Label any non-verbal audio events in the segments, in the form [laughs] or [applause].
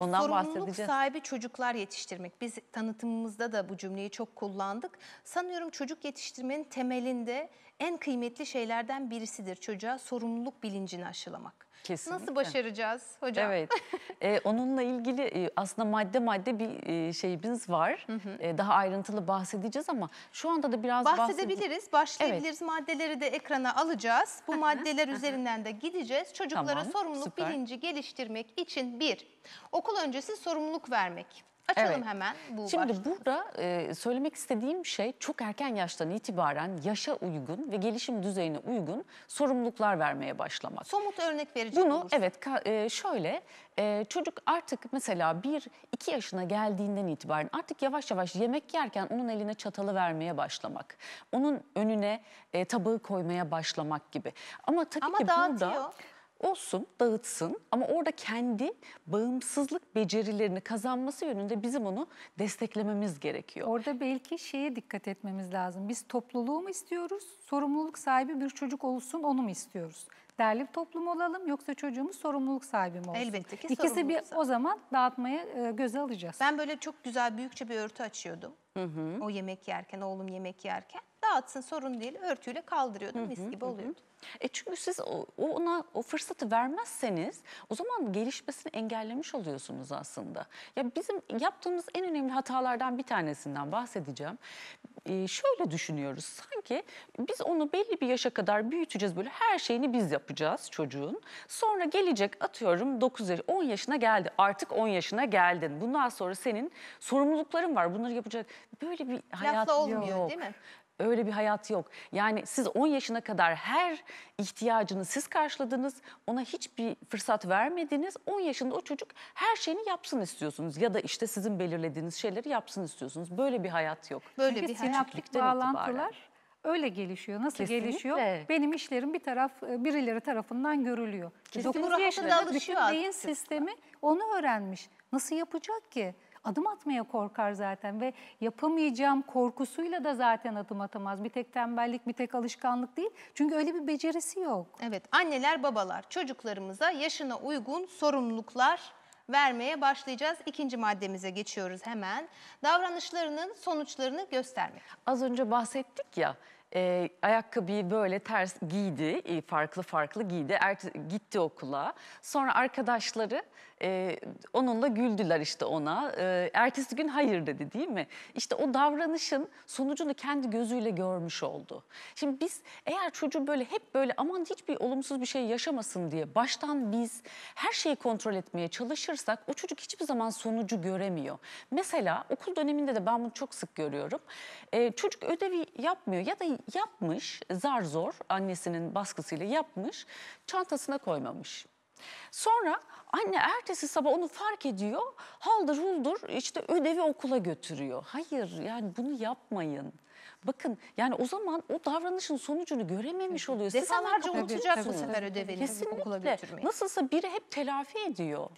Ondan Sorumluluk sahibi çocuklar yetiştirmek. Biz tanıtımımızda da bu cümleyi çok kullandık. Sanıyorum çocuk yetiştirmenin temelinde en kıymetli şeylerden birisidir çocuğa sorumluluk bilincini aşılamak. Kesinlikle. Nasıl başaracağız hocam? Evet. [laughs] ee, onunla ilgili e, aslında madde madde bir e, şeyimiz var. Hı hı. Ee, daha ayrıntılı bahsedeceğiz ama şu anda da biraz bahsedebiliriz. Başlayabiliriz. Evet. Maddeleri de ekrana alacağız. Bu maddeler üzerinden de gideceğiz. Çocuklara tamam, sorumluluk süper. bilinci geliştirmek için bir, okul öncesi sorumluluk vermek. Açalım Evet. hemen bu Şimdi başlığı. burada e, söylemek istediğim şey çok erken yaştan itibaren yaşa uygun ve gelişim düzeyine uygun sorumluluklar vermeye başlamak. somut örnek verecek Bunu olursak. evet ka- e, şöyle e, çocuk artık mesela bir iki yaşına geldiğinden itibaren artık yavaş yavaş yemek yerken onun eline çatalı vermeye başlamak. Onun önüne e, tabağı koymaya başlamak gibi. Ama tabii Ama ki burada dağıtıyor. Olsun, dağıtsın ama orada kendi bağımsızlık becerilerini kazanması yönünde bizim onu desteklememiz gerekiyor. Orada belki şeye dikkat etmemiz lazım. Biz topluluğu mu istiyoruz, sorumluluk sahibi bir çocuk olsun onu mu istiyoruz? derli bir toplum olalım yoksa çocuğumuz sorumluluk sahibi mi olsun? Elbette ki İkisi bir o zaman dağıtmaya e, göze alacağız. Ben böyle çok güzel büyükçe bir örtü açıyordum. Hı hı. O yemek yerken, oğlum yemek yerken dağıtsın sorun değil örtüyle kaldırıyordum hı mis gibi oluyordu. E çünkü siz ona o fırsatı vermezseniz o zaman gelişmesini engellemiş oluyorsunuz aslında. Ya bizim yaptığımız en önemli hatalardan bir tanesinden bahsedeceğim. Ee, şöyle düşünüyoruz sanki biz onu belli bir yaşa kadar büyüteceğiz böyle her şeyini biz yapacağız çocuğun. Sonra gelecek atıyorum 9 yaş 10 yaşına geldi artık 10 yaşına geldin. Bundan sonra senin sorumlulukların var bunları yapacak. Böyle bir hayat Lafla olmuyor yok. değil mi? Öyle bir hayat yok. Yani siz 10 yaşına kadar her ihtiyacını siz karşıladınız. Ona hiçbir fırsat vermediniz. 10 yaşında o çocuk her şeyini yapsın istiyorsunuz. Ya da işte sizin belirlediğiniz şeyleri yapsın istiyorsunuz. Böyle bir hayat yok. Böyle Çünkü bir sinaptik bağlantılar itibaren. öyle gelişiyor. Nasıl Kesinlikle. gelişiyor? Benim işlerim bir taraf e, birileri tarafından görülüyor. Kesinlikle. 9 yaşında bütün beyin sistemi onu öğrenmiş. Nasıl yapacak ki? adım atmaya korkar zaten ve yapamayacağım korkusuyla da zaten adım atamaz. Bir tek tembellik, bir tek alışkanlık değil. Çünkü öyle bir becerisi yok. Evet, anneler, babalar çocuklarımıza yaşına uygun sorumluluklar vermeye başlayacağız. İkinci maddemize geçiyoruz hemen. Davranışlarının sonuçlarını göstermek. Az önce bahsettik ya e, ayakkabıyı böyle ters giydi, e, farklı farklı giydi. Erte, gitti okula. Sonra arkadaşları e, onunla güldüler işte ona. E, ertesi gün hayır dedi değil mi? İşte o davranışın sonucunu kendi gözüyle görmüş oldu. Şimdi biz eğer çocuğu böyle hep böyle aman hiçbir olumsuz bir şey yaşamasın diye baştan biz her şeyi kontrol etmeye çalışırsak o çocuk hiçbir zaman sonucu göremiyor. Mesela okul döneminde de ben bunu çok sık görüyorum. E, çocuk ödevi yapmıyor ya da yapmış, zar zor annesinin baskısıyla yapmış, çantasına koymamış. Sonra anne ertesi sabah onu fark ediyor. Haldır huldur işte ödevi okula götürüyor. Hayır yani bunu yapmayın. Bakın yani o zaman o davranışın sonucunu görememiş oluyor. Siz Defalarca unutacak bu sefer ödevini okula götürmeyi. Nasılsa biri hep telafi ediyor.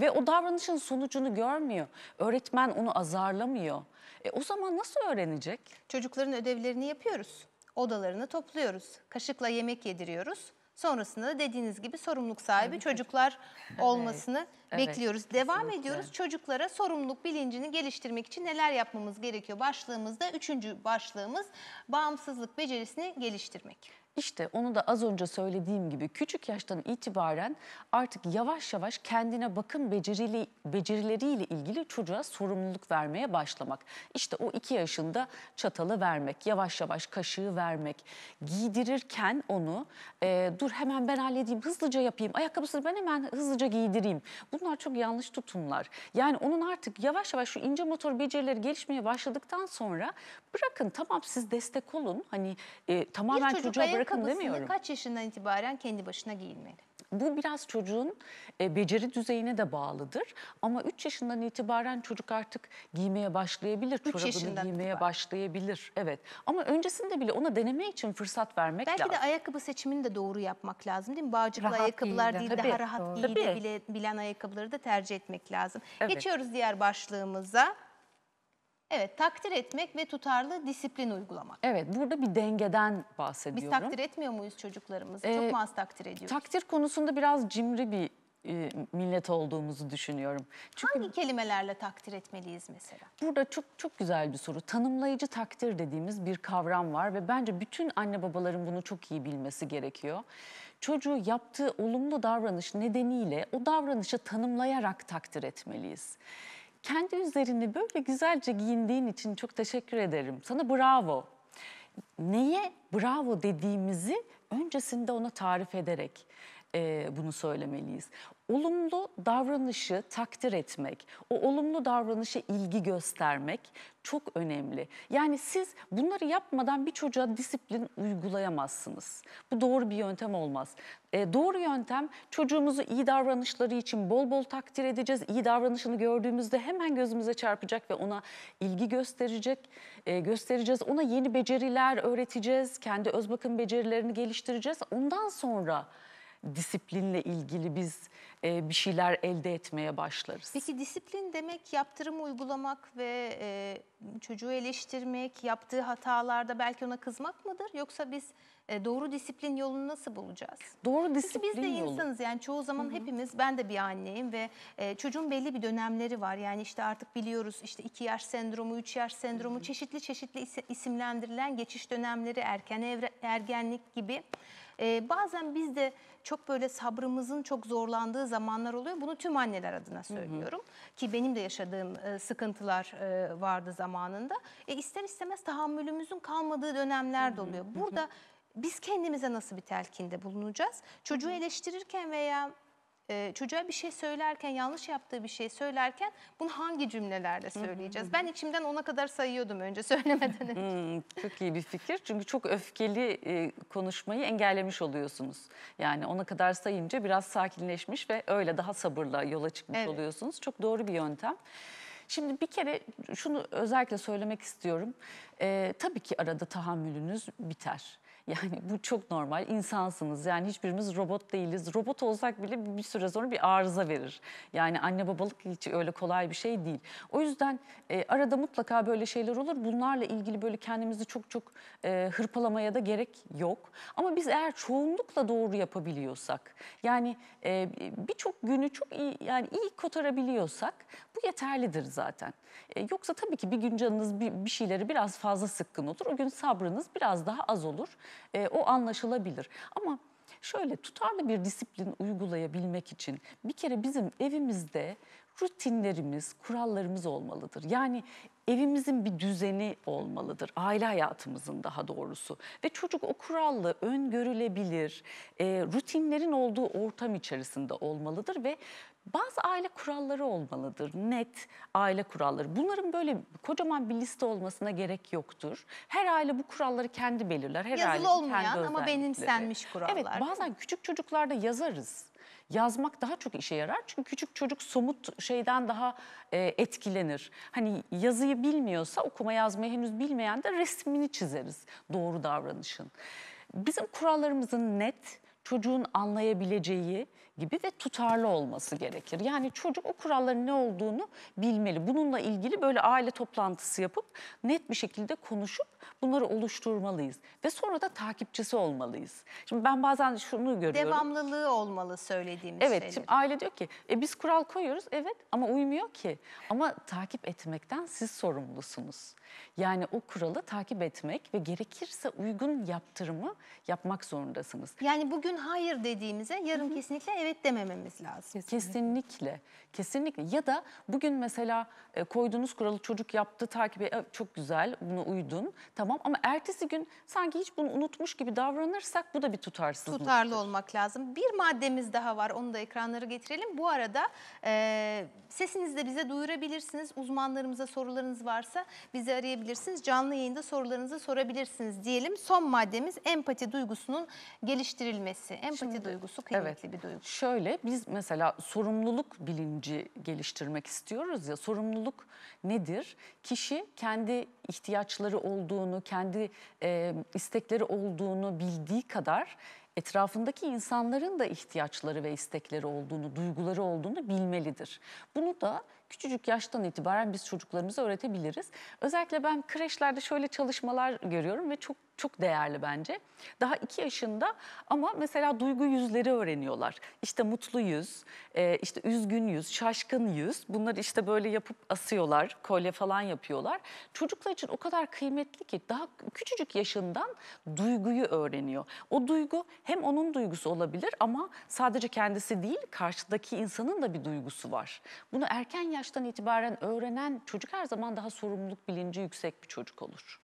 Ve o davranışın sonucunu görmüyor. Öğretmen onu azarlamıyor. E, o zaman nasıl öğrenecek? Çocukların ödevlerini yapıyoruz. Odalarını topluyoruz. Kaşıkla yemek yediriyoruz. Sonrasında da dediğiniz gibi sorumluluk sahibi çocuklar olmasını Evet, bekliyoruz. Devam kesinlikle. ediyoruz. Çocuklara sorumluluk bilincini geliştirmek için neler yapmamız gerekiyor? Başlığımızda üçüncü başlığımız bağımsızlık becerisini geliştirmek. İşte onu da az önce söylediğim gibi küçük yaştan itibaren artık yavaş yavaş kendine bakım becerili, becerileriyle ilgili çocuğa sorumluluk vermeye başlamak. İşte o iki yaşında çatalı vermek, yavaş yavaş kaşığı vermek, giydirirken onu e, dur hemen ben halledeyim, hızlıca yapayım, ayakkabısını ben hemen hızlıca giydireyim. bu bunlar çok yanlış tutumlar. Yani onun artık yavaş yavaş şu ince motor becerileri gelişmeye başladıktan sonra bırakın tamam siz destek olun. Hani e, tamamen çocuğa bırakın demiyorum. kaç yaşından itibaren kendi başına giyinmeli? bu biraz çocuğun e, beceri düzeyine de bağlıdır. Ama 3 yaşından itibaren çocuk artık giymeye başlayabilir. Üç Çorabını giymeye itibaren. başlayabilir. Evet. Ama öncesinde bile ona deneme için fırsat vermek Belki lazım. Belki de ayakkabı seçimini de doğru yapmak lazım değil mi? Bağcıklı rahat ayakkabılar değil, değil Tabii. daha rahat doğru. giyilebilen ayakkabıları da tercih etmek lazım. Evet. Geçiyoruz diğer başlığımıza. Evet, takdir etmek ve tutarlı disiplin uygulamak. Evet, burada bir dengeden bahsediyorum. Biz takdir etmiyor muyuz çocuklarımızı? Ee, Çok mu ee, az takdir ediyoruz? Takdir konusunda biraz cimri bir e, millet olduğumuzu düşünüyorum. Çünkü Hangi kelimelerle takdir etmeliyiz mesela? Burada çok çok güzel bir soru. Tanımlayıcı takdir dediğimiz bir kavram var ve bence bütün anne babaların bunu çok iyi bilmesi gerekiyor. Çocuğu yaptığı olumlu davranış nedeniyle o davranışı tanımlayarak takdir etmeliyiz kendi üzerini böyle güzelce giyindiğin için çok teşekkür ederim. Sana bravo. Neye bravo dediğimizi öncesinde ona tarif ederek e, bunu söylemeliyiz olumlu davranışı takdir etmek, o olumlu davranışa ilgi göstermek çok önemli. Yani siz bunları yapmadan bir çocuğa disiplin uygulayamazsınız. Bu doğru bir yöntem olmaz. E, doğru yöntem çocuğumuzu iyi davranışları için bol bol takdir edeceğiz. İyi davranışını gördüğümüzde hemen gözümüze çarpacak ve ona ilgi gösterecek, e, göstereceğiz. Ona yeni beceriler öğreteceğiz, kendi öz bakım becerilerini geliştireceğiz. Ondan sonra disiplinle ilgili biz e, bir şeyler elde etmeye başlarız. Peki disiplin demek yaptırım uygulamak ve e, çocuğu eleştirmek, yaptığı hatalarda belki ona kızmak mıdır? Yoksa biz e, doğru disiplin yolunu nasıl bulacağız? Doğru disiplin Çünkü biz de yolu. yani çoğu zaman Hı-hı. hepimiz ben de bir anneyim ve e, çocuğun belli bir dönemleri var. Yani işte artık biliyoruz işte iki yaş sendromu, üç yaş sendromu Hı-hı. çeşitli çeşitli isimlendirilen geçiş dönemleri erken evre, ergenlik gibi. E, bazen biz de çok böyle sabrımızın çok zorlandığı zamanlar oluyor. Bunu tüm anneler adına söylüyorum. Hı hı. Ki benim de yaşadığım e, sıkıntılar e, vardı zamanında. E, ister istemez tahammülümüzün kalmadığı dönemler de oluyor. Burada biz kendimize nasıl bir telkinde bulunacağız? Çocuğu eleştirirken veya ee, çocuğa bir şey söylerken, yanlış yaptığı bir şey söylerken bunu hangi cümlelerle söyleyeceğiz? ben içimden ona kadar sayıyordum önce [laughs] söylemeden hmm, önce. Hmm, çok iyi bir fikir. Çünkü çok öfkeli e, konuşmayı engellemiş oluyorsunuz. Yani ona kadar sayınca biraz sakinleşmiş ve öyle daha sabırla yola çıkmış evet. oluyorsunuz. Çok doğru bir yöntem. Şimdi bir kere şunu özellikle söylemek istiyorum e, tabii ki arada tahammülünüz biter. Yani bu çok normal. İnsansınız. Yani hiçbirimiz robot değiliz. Robot olsak bile bir süre sonra bir arıza verir. Yani anne babalık hiç öyle kolay bir şey değil. O yüzden e, arada mutlaka böyle şeyler olur. Bunlarla ilgili böyle kendimizi çok çok e, hırpalamaya da gerek yok. Ama biz eğer çoğunlukla doğru yapabiliyorsak, yani e, birçok günü çok iyi yani iyi kotarabiliyorsak bu yeterlidir zaten. E, yoksa tabii ki bir gün canınız bir, bir şeyleri biraz fazla fazla sıkkın olur. O gün sabrınız biraz daha az olur. E, o anlaşılabilir. Ama şöyle tutarlı bir disiplin uygulayabilmek için bir kere bizim evimizde rutinlerimiz, kurallarımız olmalıdır. Yani evimizin bir düzeni olmalıdır. Aile hayatımızın daha doğrusu. Ve çocuk o kurallı, öngörülebilir, e, rutinlerin olduğu ortam içerisinde olmalıdır ve bazı aile kuralları olmalıdır, net aile kuralları. Bunların böyle kocaman bir liste olmasına gerek yoktur. Her aile bu kuralları kendi belirler. Her Yazılı aile olmayan kendi ama benimsenmiş kurallar. Evet bazen küçük çocuklarda yazarız. Yazmak daha çok işe yarar çünkü küçük çocuk somut şeyden daha e, etkilenir. Hani yazıyı bilmiyorsa okuma yazmayı henüz bilmeyen de resmini çizeriz doğru davranışın. Bizim kurallarımızın net, çocuğun anlayabileceği gibi ve tutarlı olması gerekir. Yani çocuk o kuralların ne olduğunu bilmeli. Bununla ilgili böyle aile toplantısı yapıp net bir şekilde konuşup bunları oluşturmalıyız. Ve sonra da takipçisi olmalıyız. Şimdi ben bazen şunu görüyorum. Devamlılığı olmalı söylediğimiz evet, şeyler. şimdi aile diyor ki e, biz kural koyuyoruz evet ama uymuyor ki. Ama takip etmekten siz sorumlusunuz. Yani o kuralı takip etmek ve gerekirse uygun yaptırımı yapmak zorundasınız. Yani bugün hayır dediğimize yarım Hı -hı. kesinlikle evet demememiz lazım. Kesinlikle. Kesinlikle. Ya da bugün mesela e, koyduğunuz kuralı çocuk yaptı takibe e, çok güzel bunu uydun tamam ama ertesi gün sanki hiç bunu unutmuş gibi davranırsak bu da bir tutarsızlık. Tutarlı olmak lazım. Bir maddemiz daha var onu da ekranları getirelim. Bu arada e, sesinizi de bize duyurabilirsiniz. Uzmanlarımıza sorularınız varsa bizi arayabilirsiniz. Canlı yayında sorularınızı sorabilirsiniz diyelim. Son maddemiz empati duygusunun geliştirilmesi etkisi. Empati Şimdi, duygusu kıymetli evet, bir duygu. Şöyle biz mesela sorumluluk bilinci geliştirmek istiyoruz ya. Sorumluluk nedir? Kişi kendi ihtiyaçları olduğunu, kendi e, istekleri olduğunu bildiği kadar etrafındaki insanların da ihtiyaçları ve istekleri olduğunu, duyguları olduğunu bilmelidir. Bunu da küçücük yaştan itibaren biz çocuklarımıza öğretebiliriz. Özellikle ben kreşlerde şöyle çalışmalar görüyorum ve çok çok değerli bence. Daha iki yaşında ama mesela duygu yüzleri öğreniyorlar. İşte mutlu yüz, e, işte üzgün yüz, şaşkın yüz. Bunları işte böyle yapıp asıyorlar, kolye falan yapıyorlar. Çocuklar için o kadar kıymetli ki daha küçücük yaşından duyguyu öğreniyor. O duygu hem onun duygusu olabilir ama sadece kendisi değil karşıdaki insanın da bir duygusu var. Bunu erken yaştan itibaren öğrenen çocuk her zaman daha sorumluluk bilinci yüksek bir çocuk olur.